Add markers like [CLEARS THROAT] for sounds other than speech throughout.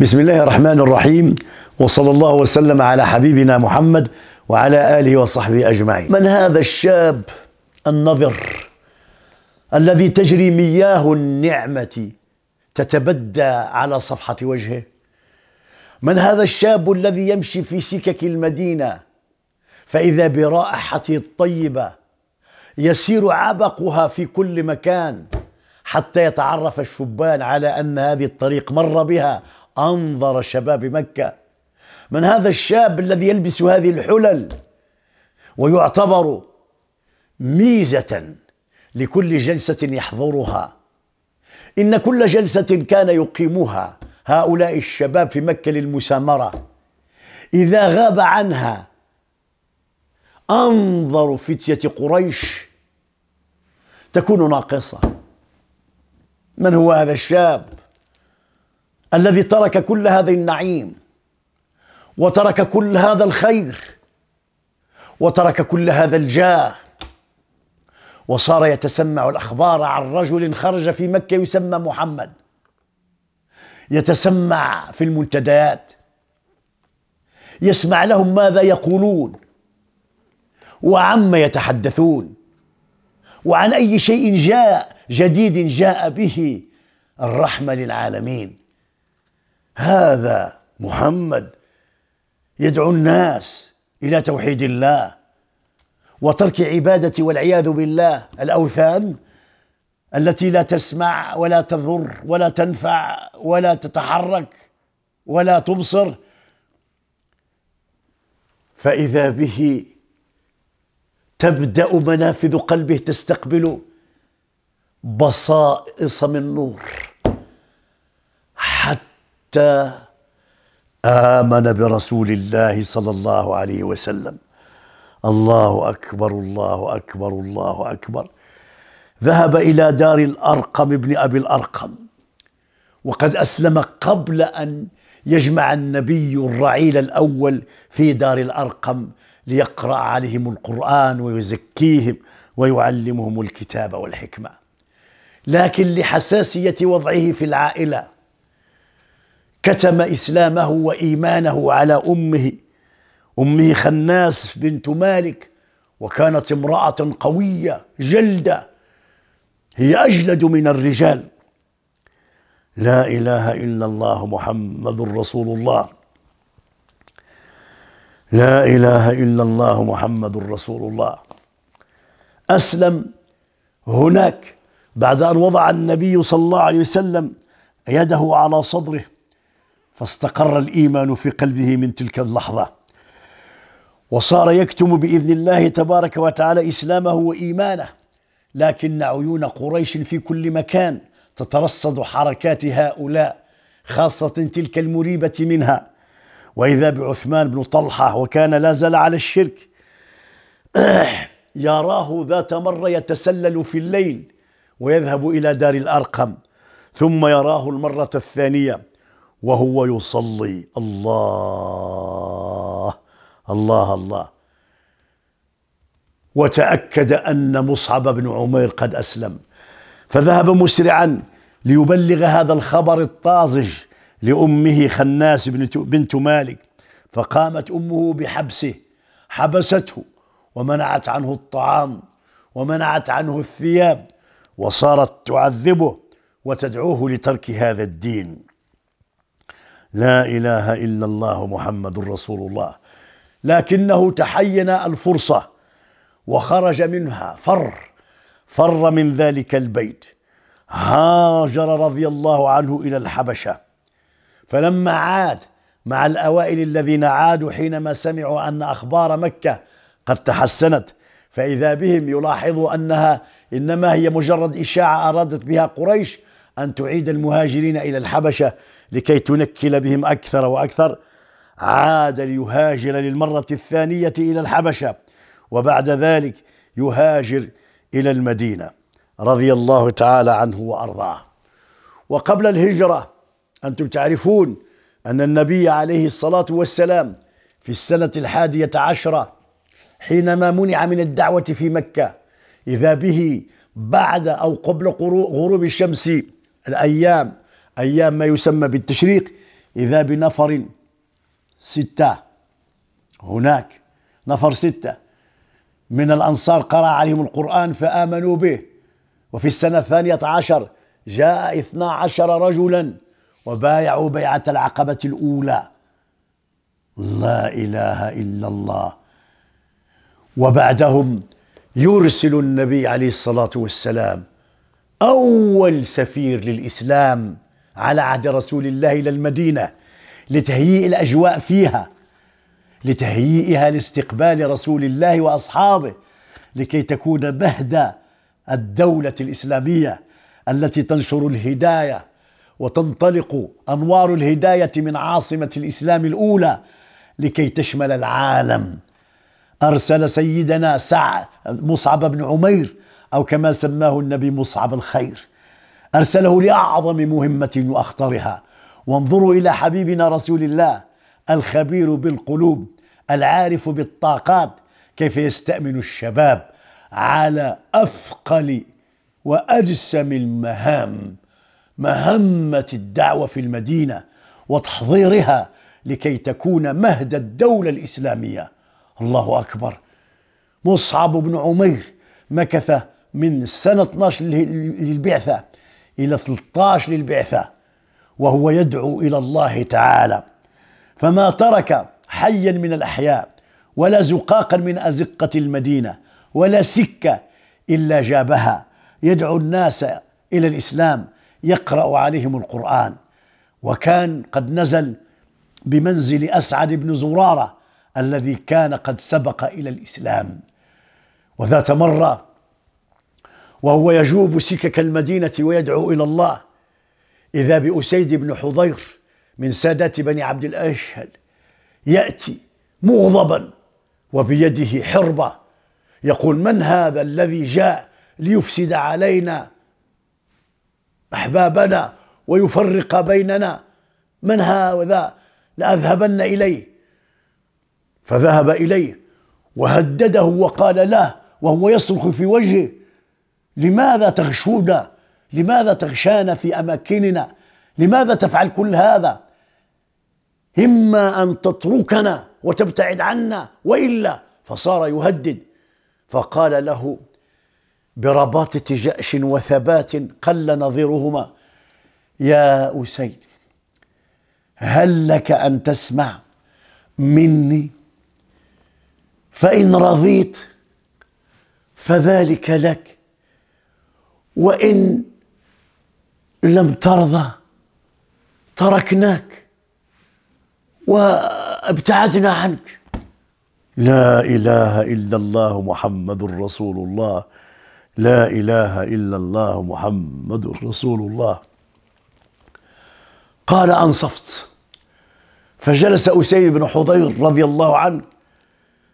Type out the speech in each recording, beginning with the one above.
بسم الله الرحمن الرحيم وصلى الله وسلم على حبيبنا محمد وعلى اله وصحبه اجمعين. من هذا الشاب النظر الذي تجري مياه النعمه تتبدى على صفحه وجهه؟ من هذا الشاب الذي يمشي في سكك المدينه فاذا برائحته الطيبه يسير عبقها في كل مكان حتى يتعرف الشبان على ان هذه الطريق مر بها أنظر شباب مكة من هذا الشاب الذي يلبس هذه الحلل ويعتبر ميزة لكل جلسة يحضرها إن كل جلسة كان يقيمها هؤلاء الشباب في مكة للمسامرة إذا غاب عنها أنظر فتية قريش تكون ناقصة من هو هذا الشاب الذي ترك كل هذا النعيم وترك كل هذا الخير وترك كل هذا الجاه وصار يتسمع الاخبار عن رجل خرج في مكه يسمى محمد يتسمع في المنتديات يسمع لهم ماذا يقولون وعما يتحدثون وعن اي شيء جاء جديد جاء به الرحمه للعالمين هذا محمد يدعو الناس الى توحيد الله وترك عباده والعياذ بالله الاوثان التي لا تسمع ولا تضر ولا تنفع ولا تتحرك ولا تبصر فاذا به تبدا منافذ قلبه تستقبل بصائص من نور حتى حتى امن برسول الله صلى الله عليه وسلم الله اكبر الله اكبر الله اكبر ذهب الى دار الارقم ابن ابي الارقم وقد اسلم قبل ان يجمع النبي الرعيل الاول في دار الارقم ليقرا عليهم القران ويزكيهم ويعلمهم الكتاب والحكمه لكن لحساسيه وضعه في العائله كتم إسلامه وإيمانه على أمه أمه خناس بنت مالك وكانت امرأة قوية جلدة هي أجلد من الرجال لا إله إلا الله محمد رسول الله لا إله إلا الله محمد رسول الله أسلم هناك بعد أن وضع النبي صلى الله عليه وسلم يده على صدره فاستقر الايمان في قلبه من تلك اللحظه وصار يكتم باذن الله تبارك وتعالى اسلامه وايمانه لكن عيون قريش في كل مكان تترصد حركات هؤلاء خاصه تلك المريبه منها واذا بعثمان بن طلحه وكان لا زال على الشرك [CLEARS THROAT] يراه ذات مره يتسلل في الليل ويذهب الى دار الارقم ثم يراه المره الثانيه وهو يصلي الله الله الله وتأكد أن مصعب بن عمير قد أسلم فذهب مسرعا ليبلغ هذا الخبر الطازج لأمه خناس بنت مالك فقامت أمه بحبسه حبسته ومنعت عنه الطعام ومنعت عنه الثياب وصارت تعذبه وتدعوه لترك هذا الدين لا اله الا الله محمد رسول الله لكنه تحين الفرصه وخرج منها فر فر من ذلك البيت هاجر رضي الله عنه الى الحبشه فلما عاد مع الاوائل الذين عادوا حينما سمعوا ان اخبار مكه قد تحسنت فاذا بهم يلاحظوا انها انما هي مجرد اشاعه ارادت بها قريش ان تعيد المهاجرين الى الحبشه لكي تنكل بهم أكثر وأكثر عاد ليهاجر للمرة الثانية إلى الحبشة وبعد ذلك يهاجر إلى المدينة رضي الله تعالى عنه وأرضاه وقبل الهجرة أنتم تعرفون أن النبي عليه الصلاة والسلام في السنة الحادية عشرة حينما منع من الدعوة في مكة إذا به بعد أو قبل غروب الشمس الأيام أيام ما يسمى بالتشريق إذا بنفر ستة هناك نفر ستة من الأنصار قرأ عليهم القرآن فآمنوا به وفي السنة الثانية عشر جاء اثنا عشر رجلا وبايعوا بيعة العقبة الأولى لا إله إلا الله وبعدهم يرسل النبي عليه الصلاة والسلام أول سفير للإسلام على عهد رسول الله إلى المدينة لتهيئ الأجواء فيها لتهيئها لاستقبال رسول الله وأصحابه لكي تكون مهدى الدولة الإسلامية التي تنشر الهداية وتنطلق أنوار الهداية من عاصمة الإسلام الأولى لكي تشمل العالم أرسل سيدنا سعد مصعب بن عمير أو كما سماه النبي مصعب الخير أرسله لأعظم مهمة وأخطرها وانظروا إلى حبيبنا رسول الله الخبير بالقلوب العارف بالطاقات كيف يستأمن الشباب على أثقل وأجسم المهام مهمة الدعوة في المدينة وتحضيرها لكي تكون مهد الدولة الإسلامية الله أكبر مصعب بن عمير مكث من سنة 12 للبعثة إلى 13 للبعثة وهو يدعو إلى الله تعالى فما ترك حيا من الأحياء ولا زقاقا من أزقة المدينة ولا سكة إلا جابها يدعو الناس إلى الإسلام يقرأ عليهم القرآن وكان قد نزل بمنزل أسعد بن زرارة الذي كان قد سبق إلى الإسلام وذات مرة وهو يجوب سكك المدينة ويدعو إلى الله إذا بأسيد بن حضير من سادات بني عبد الأشهل يأتي مغضبا وبيده حربة يقول من هذا الذي جاء ليفسد علينا أحبابنا ويفرق بيننا من هذا لأذهبن إليه فذهب إليه وهدده وقال له وهو يصرخ في وجهه لماذا تغشونا لماذا تغشانا في اماكننا لماذا تفعل كل هذا اما ان تتركنا وتبتعد عنا والا فصار يهدد فقال له برباطه جاش وثبات قل نظيرهما يا اسيد هل لك ان تسمع مني فان رضيت فذلك لك وإن لم ترضى تركناك وابتعدنا عنك لا اله الا الله محمد رسول الله لا اله الا الله محمد رسول الله قال انصفت فجلس اسيد بن حضير رضي الله عنه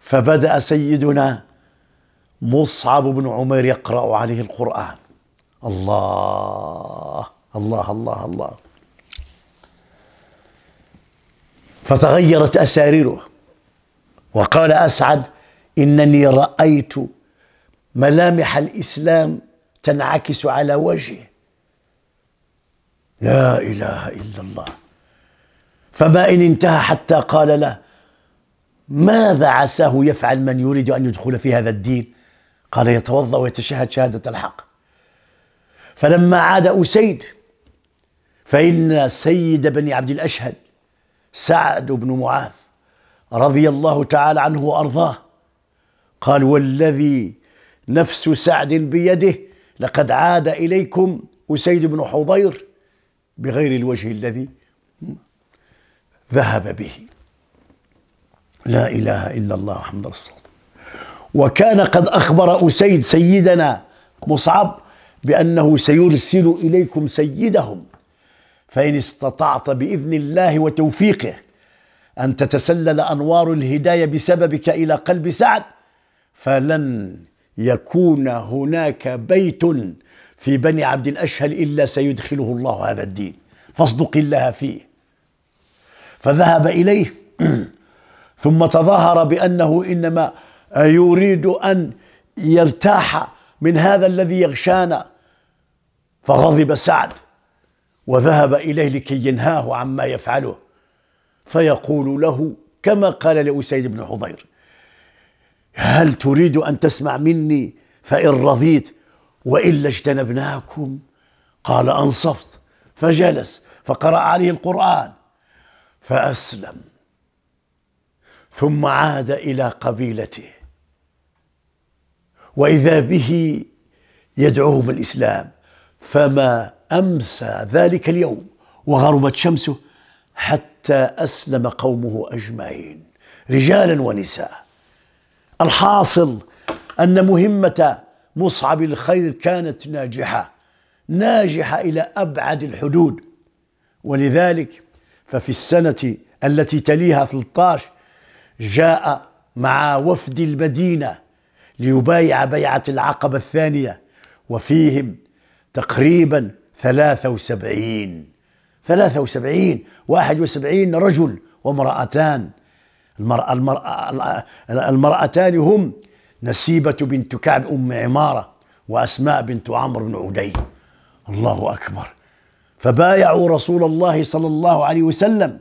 فبدا سيدنا مصعب بن عمير يقرا عليه القران الله الله الله الله فتغيرت أساريره وقال أسعد إنني رأيت ملامح الإسلام تنعكس على وجهه لا إله إلا الله فما إن انتهى حتى قال له ماذا عساه يفعل من يريد أن يدخل في هذا الدين قال يتوضأ ويتشهد شهادة الحق فلما عاد أسيد فإن سيد بن عبد الأشهل سعد بن معاذ رضي الله تعالى عنه وأرضاه قال والذي نفس سعد بيده لقد عاد إليكم أسيد بن حضير بغير الوجه الذي ذهب به لا إله إلا الله محمد رسول الله وكان قد أخبر أسيد سيدنا مصعب بأنه سيرسل إليكم سيدهم فإن استطعت بإذن الله وتوفيقه أن تتسلل أنوار الهداية بسببك إلى قلب سعد فلن يكون هناك بيت في بني عبد الأشهل إلا سيدخله الله هذا الدين فاصدق الله فيه فذهب إليه [CLEARS THROAT] ثم تظاهر بأنه إنما يريد أن يرتاح من هذا الذي يغشانا فغضب سعد وذهب إليه لكي ينهاه عما يفعله فيقول له كما قال لأسيد بن حضير هل تريد أن تسمع مني فإن رضيت وإلا اجتنبناكم قال أنصفت فجلس فقرأ عليه القرآن فأسلم ثم عاد إلى قبيلته وإذا به يدعوهم الإسلام فما امسى ذلك اليوم وغربت شمسه حتى اسلم قومه اجمعين رجالا ونساء الحاصل ان مهمه مصعب الخير كانت ناجحه ناجحه الى ابعد الحدود ولذلك ففي السنه التي تليها 13 جاء مع وفد المدينه ليبايع بيعه العقبه الثانيه وفيهم تقريبا 73 73 71 رجل وامرأتان المرأة المرأة المرأتان هم نسيبة بنت كعب أم عمارة وأسماء بنت عمرو بن عدي الله أكبر فبايعوا رسول الله صلى الله عليه وسلم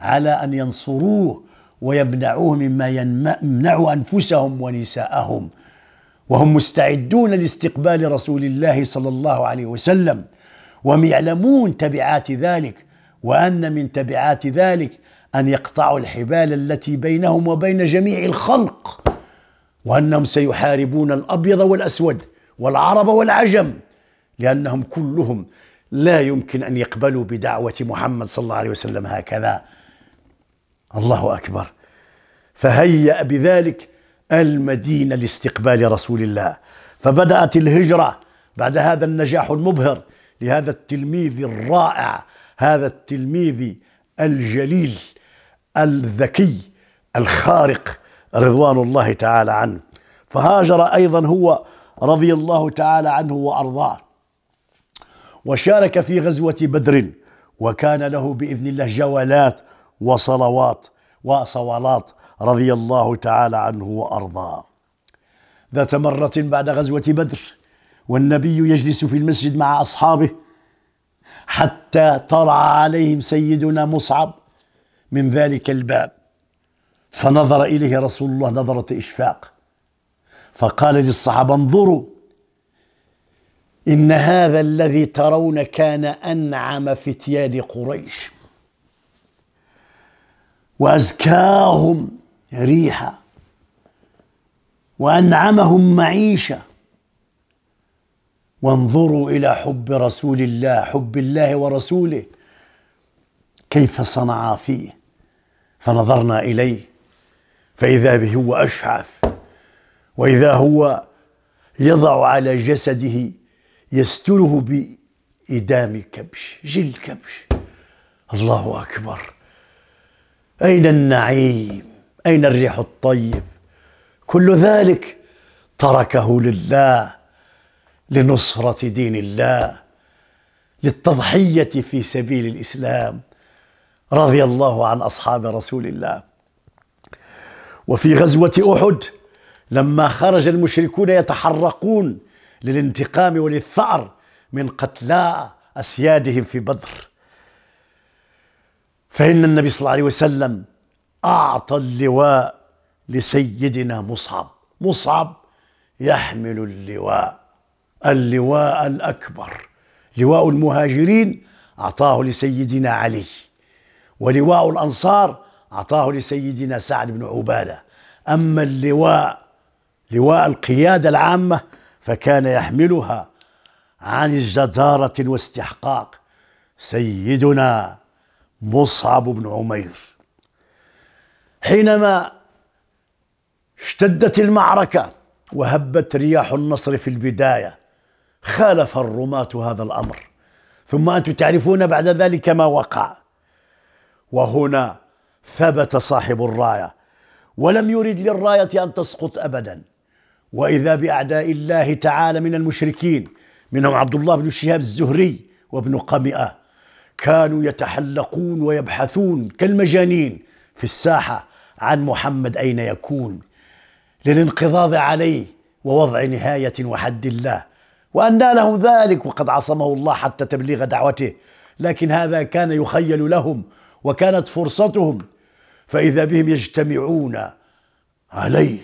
على أن ينصروه ويمنعوه مما يمنع أنفسهم ونساءهم وهم مستعدون لاستقبال رسول الله صلى الله عليه وسلم وهم يعلمون تبعات ذلك وان من تبعات ذلك ان يقطعوا الحبال التي بينهم وبين جميع الخلق وانهم سيحاربون الابيض والاسود والعرب والعجم لانهم كلهم لا يمكن ان يقبلوا بدعوه محمد صلى الله عليه وسلم هكذا الله اكبر فهيأ بذلك المدينة لاستقبال رسول الله فبدأت الهجرة بعد هذا النجاح المبهر لهذا التلميذ الرائع هذا التلميذ الجليل الذكي الخارق رضوان الله تعالى عنه فهاجر أيضا هو رضي الله تعالى عنه وأرضاه وشارك في غزوة بدر وكان له بإذن الله جولات وصلوات وصوالات رضي الله تعالى عنه وارضاه ذات مره بعد غزوه بدر والنبي يجلس في المسجد مع اصحابه حتى طلع عليهم سيدنا مصعب من ذلك الباب فنظر اليه رسول الله نظره اشفاق فقال للصحابه انظروا ان هذا الذي ترون كان انعم فتيان قريش وازكاهم ريحا وانعمهم معيشه وانظروا الى حب رسول الله حب الله ورسوله كيف صنعا فيه فنظرنا اليه فاذا به هو اشعث واذا هو يضع على جسده يستره بإدام كبش جلد كبش الله أكبر أين النعيم أين الريح الطيب كل ذلك تركه لله لنصرة دين الله للتضحية في سبيل الإسلام رضي الله عن أصحاب رسول الله وفي غزوة أحد لما خرج المشركون يتحرقون للانتقام وللثأر من قتلاء أسيادهم في بدر فإن النبي صلى الله عليه وسلم أعطى اللواء لسيدنا مصعب مصعب يحمل اللواء اللواء الأكبر لواء المهاجرين أعطاه لسيدنا علي ولواء الأنصار أعطاه لسيدنا سعد بن عبادة أما اللواء لواء القيادة العامة فكان يحملها عن الجدارة واستحقاق سيدنا مصعب بن عمير حينما اشتدت المعركة وهبت رياح النصر في البداية خالف الرماة هذا الأمر ثم أنتم تعرفون بعد ذلك ما وقع وهنا ثبت صاحب الراية ولم يرد للراية أن تسقط أبدا وإذا بأعداء الله تعالى من المشركين منهم عبد الله بن شهاب الزهري وابن قمئة كانوا يتحلقون ويبحثون كالمجانين في الساحة عن محمد أين يكون للانقضاض عليه ووضع نهاية وحد الله وأن لهم ذلك وقد عصمه الله حتى تبليغ دعوته لكن هذا كان يخيل لهم وكانت فرصتهم فإذا بهم يجتمعون عليه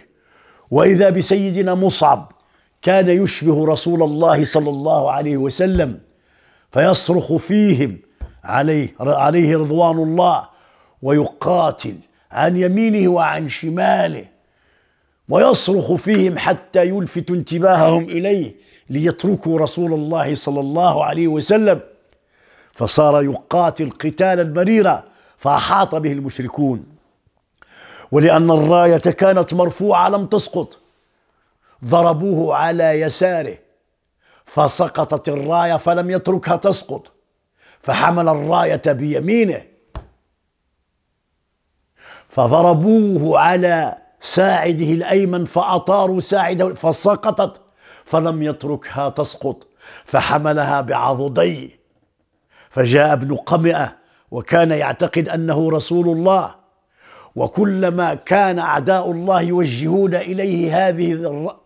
وإذا بسيدنا مصعب كان يشبه رسول الله صلى الله عليه وسلم فيصرخ فيهم عليه عليه رضوان الله ويقاتل عن يمينه وعن شماله ويصرخ فيهم حتى يلفت انتباههم اليه ليتركوا رسول الله صلى الله عليه وسلم فصار يقاتل قتالا مريرا فاحاط به المشركون ولان الرايه كانت مرفوعه لم تسقط ضربوه على يساره فسقطت الرايه فلم يتركها تسقط فحمل الرايه بيمينه فضربوه على ساعده الأيمن فأطاروا ساعده فسقطت فلم يتركها تسقط فحملها بعضديه فجاء ابن قمئة وكان يعتقد أنه رسول الله وكلما كان أعداء الله يوجهون إليه هذه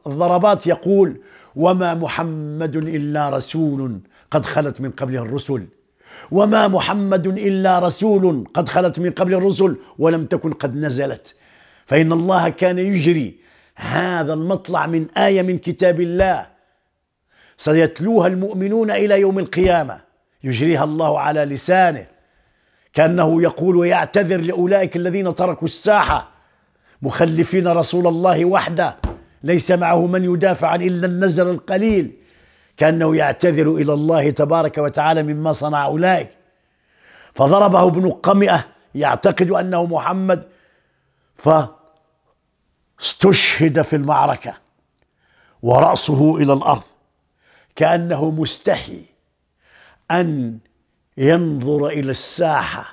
الضربات يقول وما محمد إلا رسول قد خلت من قبله الرسل وما محمد الا رسول قد خلت من قبل الرسل ولم تكن قد نزلت فان الله كان يجري هذا المطلع من ايه من كتاب الله سيتلوها المؤمنون الى يوم القيامه يجريها الله على لسانه كانه يقول ويعتذر لاولئك الذين تركوا الساحه مخلفين رسول الله وحده ليس معه من يدافع عن الا النزل القليل كأنه يعتذر إلى الله تبارك وتعالى مما صنع أولئك فضربه ابن قمئة يعتقد أنه محمد فاستشهد في المعركة ورأسه إلى الأرض كأنه مستحي أن ينظر إلى الساحة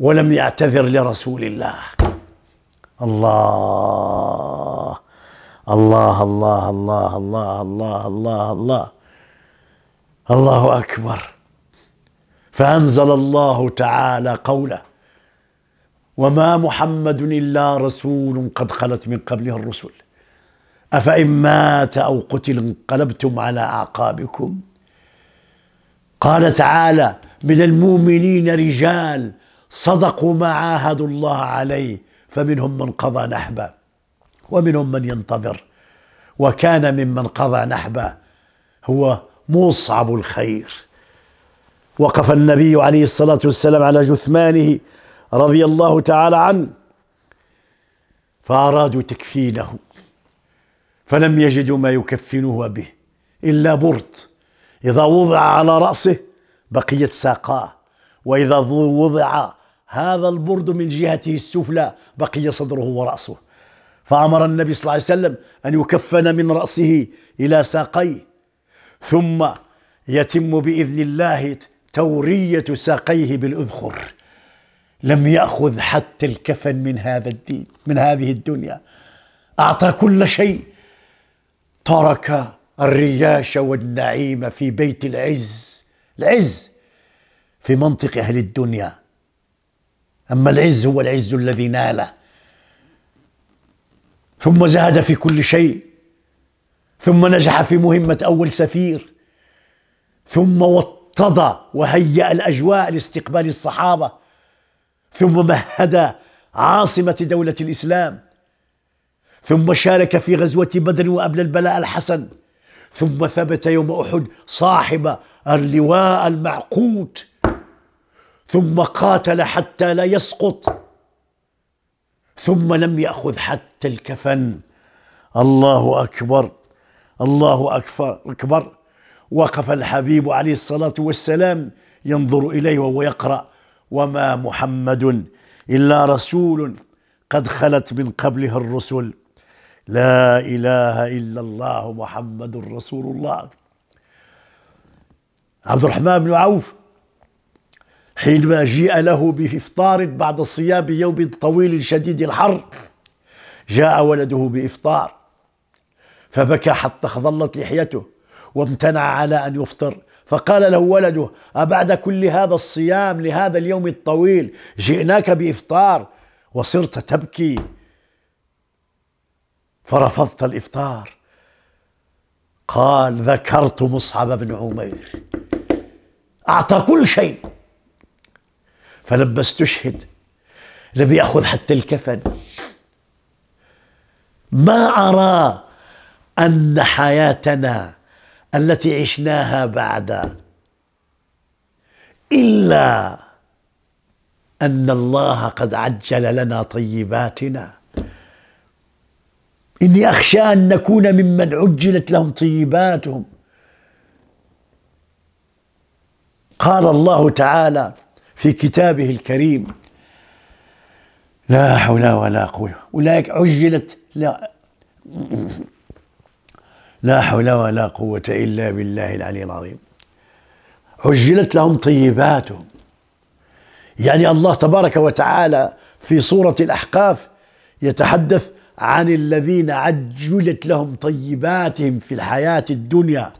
ولم يعتذر لرسول الله الله الله الله الله الله الله الله الله الله اكبر فانزل الله تعالى قوله وما محمد الا رسول قد خلت من قبله الرسل افان مات او قتل انقلبتم على اعقابكم قال تعالى من المؤمنين رجال صدقوا ما عاهدوا الله عليه فمنهم من قضى نحبه ومنهم من ينتظر وكان ممن قضى نحبه هو مصعب الخير وقف النبي عليه الصلاة والسلام على جثمانه رضي الله تعالى عنه فأرادوا تكفينه فلم يجدوا ما يكفنه به إلا برد إذا وضع على رأسه بقيت ساقاه وإذا وضع هذا البرد من جهته السفلى بقي صدره ورأسه فأمر النبي صلى الله عليه وسلم أن يكفن من رأسه إلى ساقيه ثم يتم بإذن الله تورية ساقيه بالأذخر لم يأخذ حتى الكفن من هذا الدين من هذه الدنيا أعطى كل شيء ترك الرياش والنعيم في بيت العز العز في منطق أهل الدنيا أما العز هو العز الذي ناله ثم زهد في كل شيء ثم نجح في مهمة أول سفير ثم وطد وهيأ الأجواء لاستقبال الصحابة ثم مهد عاصمة دولة الإسلام ثم شارك في غزوة بدر وأبلى البلاء الحسن ثم ثبت يوم أحد صاحب اللواء المعقود ثم قاتل حتى لا يسقط ثم لم ياخذ حتى الكفن الله اكبر الله اكبر اكبر وقف الحبيب عليه الصلاه والسلام ينظر اليه وهو يقرا وما محمد الا رسول قد خلت من قبله الرسل لا اله الا الله محمد رسول الله عبد الرحمن بن عوف حينما جيء له بإفطار بعد صيام يوم طويل شديد الحر جاء ولده بإفطار فبكى حتى خضلت لحيته وامتنع على أن يفطر فقال له ولده أبعد كل هذا الصيام لهذا اليوم الطويل جئناك بإفطار وصرت تبكي فرفضت الإفطار قال ذكرت مصعب بن عمير أعطى كل شيء فلما استشهد لم يأخذ حتى الكفن ما أرى أن حياتنا التي عشناها بعد إلا أن الله قد عجل لنا طيباتنا إني أخشى أن نكون ممن عجلت لهم طيباتهم قال الله تعالى في كتابه الكريم لا حول ولا قوة أولئك عجلت لا لا حول ولا قوة إلا بالله العلي العظيم عجلت لهم طيباتهم يعني الله تبارك وتعالى في سورة الأحقاف يتحدث عن الذين عجلت لهم طيباتهم في الحياة الدنيا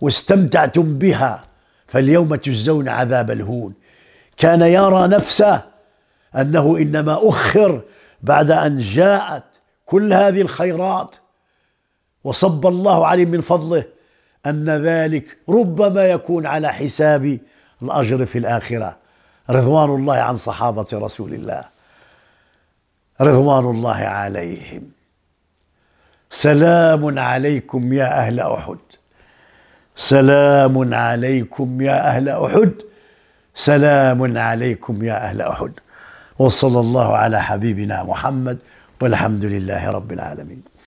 واستمتعتم بها فاليوم تجزون عذاب الهون كان يرى نفسه انه انما اخر بعد ان جاءت كل هذه الخيرات وصب الله عليه من فضله ان ذلك ربما يكون على حساب الاجر في الاخره رضوان الله عن صحابه رسول الله رضوان الله عليهم سلام عليكم يا اهل احد سلام عليكم يا اهل احد سلام عليكم يا أهل أحد وصلى الله على حبيبنا محمد والحمد لله رب العالمين